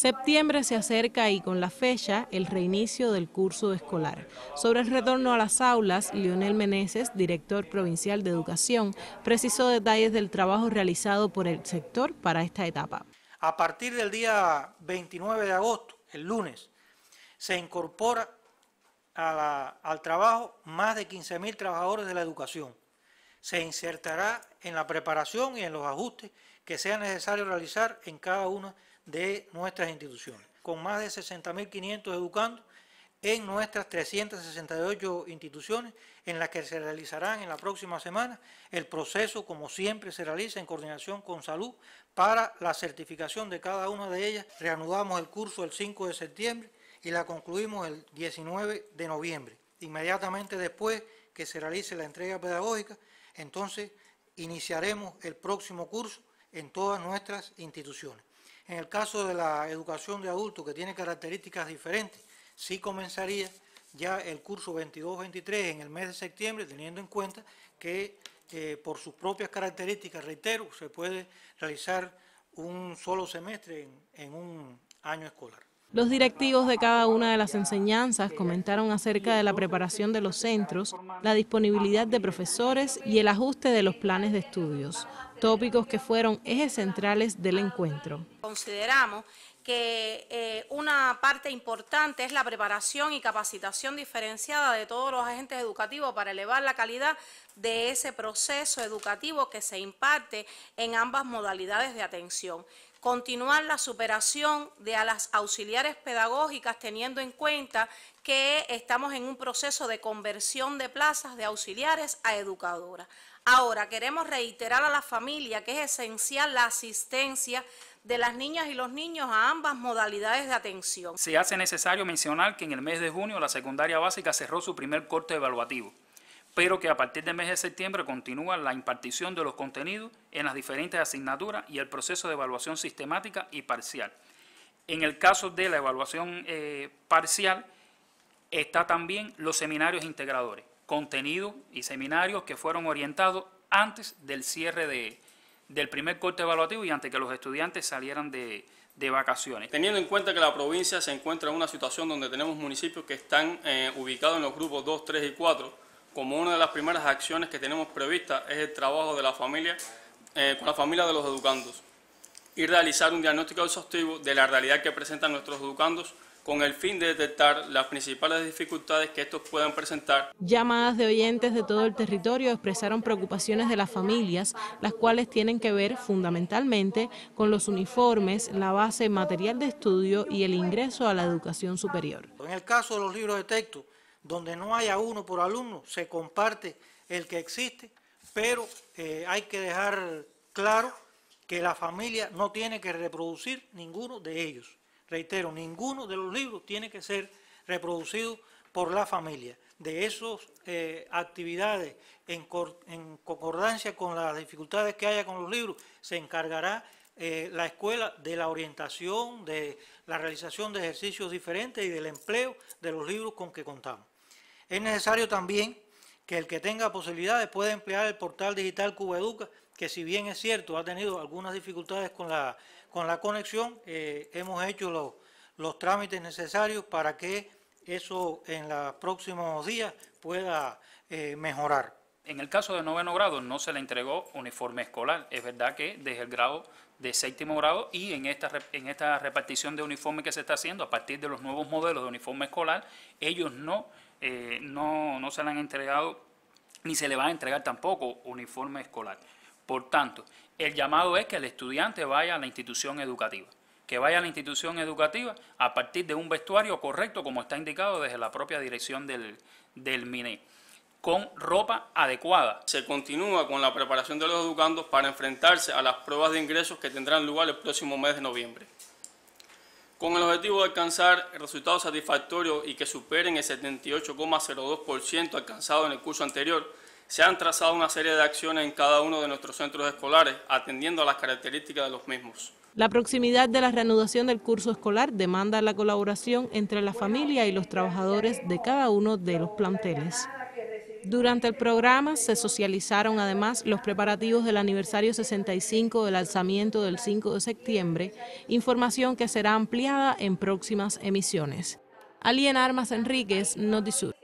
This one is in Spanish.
Septiembre se acerca y con la fecha el reinicio del curso escolar. Sobre el retorno a las aulas, Lionel Meneses, director provincial de educación, precisó detalles del trabajo realizado por el sector para esta etapa. A partir del día 29 de agosto, el lunes, se incorpora al trabajo más de 15.000 trabajadores de la educación. Se insertará en la preparación y en los ajustes que sea necesario realizar en cada una de nuestras instituciones, con más de 60.500 educandos en nuestras 368 instituciones, en las que se realizarán en la próxima semana el proceso, como siempre se realiza en coordinación con salud, para la certificación de cada una de ellas. Reanudamos el curso el 5 de septiembre y la concluimos el 19 de noviembre. Inmediatamente después que se realice la entrega pedagógica, entonces iniciaremos el próximo curso en todas nuestras instituciones. En el caso de la educación de adultos, que tiene características diferentes, sí comenzaría ya el curso 22-23 en el mes de septiembre, teniendo en cuenta que eh, por sus propias características, reitero, se puede realizar un solo semestre en un año escolar. Los directivos de cada una de las enseñanzas comentaron acerca de la preparación de los centros, la disponibilidad de profesores y el ajuste de los planes de estudios, tópicos que fueron ejes centrales del encuentro. Consideramos que eh, una parte importante es la preparación y capacitación diferenciada de todos los agentes educativos para elevar la calidad de ese proceso educativo que se imparte en ambas modalidades de atención continuar la superación de a las auxiliares pedagógicas teniendo en cuenta que estamos en un proceso de conversión de plazas de auxiliares a educadoras. Ahora, queremos reiterar a la familia que es esencial la asistencia de las niñas y los niños a ambas modalidades de atención. Se hace necesario mencionar que en el mes de junio la secundaria básica cerró su primer corte evaluativo pero que a partir del mes de septiembre continúa la impartición de los contenidos en las diferentes asignaturas y el proceso de evaluación sistemática y parcial. En el caso de la evaluación eh, parcial, está también los seminarios integradores, contenidos y seminarios que fueron orientados antes del cierre de, del primer corte evaluativo y antes que los estudiantes salieran de, vacaciones. Teniendo en cuenta que la provincia se encuentra en una situación donde tenemos municipios que están eh, ubicados en los grupos 2, 3 y 4, como una de las primeras acciones que tenemos previstas es el trabajo de la familia eh, con la familia de los educandos y realizar un diagnóstico exhaustivo de la realidad que presentan nuestros educandos con el fin de detectar las principales dificultades que estos puedan presentar. Llamadas de oyentes de todo el territorio expresaron preocupaciones de las familias, las cuales tienen que ver fundamentalmente con los uniformes, la base material de estudio y el ingreso a la educación superior. En el caso de los libros de texto, donde no haya uno por alumno, se comparte el que existe, pero eh, hay que dejar claro que la familia no tiene que reproducir ninguno de ellos. Reitero, ninguno de los libros tiene que ser reproducido por la familia. De esas eh, actividades, en concordancia con las dificultades que haya con los libros, se encargará eh, la escuela de la orientación, de la realización de ejercicios diferentes y del empleo de los libros con que contamos. Es necesario también que el que tenga posibilidades pueda emplear el portal digital Cuba Educa, que si bien es cierto ha tenido algunas dificultades con la, con la conexión, eh, hemos hecho los, trámites necesarios para que eso en los próximos días pueda eh, mejorar. En el caso de noveno grado no se le entregó uniforme escolar. Es verdad que desde el grado de séptimo grado y en esta, en esta repartición de uniformes que se está haciendo a partir de los nuevos modelos de uniforme escolar, ellos eh, no, no se le han entregado ni se le va a entregar tampoco uniforme escolar. Por tanto, el llamado es que el estudiante vaya a la institución educativa, que vaya a la institución educativa a partir de un vestuario correcto como está indicado desde la propia dirección del, del MINE con ropa adecuada. Se continúa con la preparación de los educandos para enfrentarse a las pruebas de ingresos que tendrán lugar el próximo mes de noviembre. Con el objetivo de alcanzar resultados satisfactorios y que superen el 78,02% alcanzado en el curso anterior, se han trazado una serie de acciones en cada uno de nuestros centros escolares, atendiendo a las características de los mismos. La proximidad de la reanudación del curso escolar demanda la colaboración entre la familia y los trabajadores de cada uno de los planteles. Durante el programa se socializaron además los preparativos del aniversario 65 del alzamiento del 5 de septiembre, información que será ampliada en próximas emisiones. Alien Armas Enríquez, Notisur.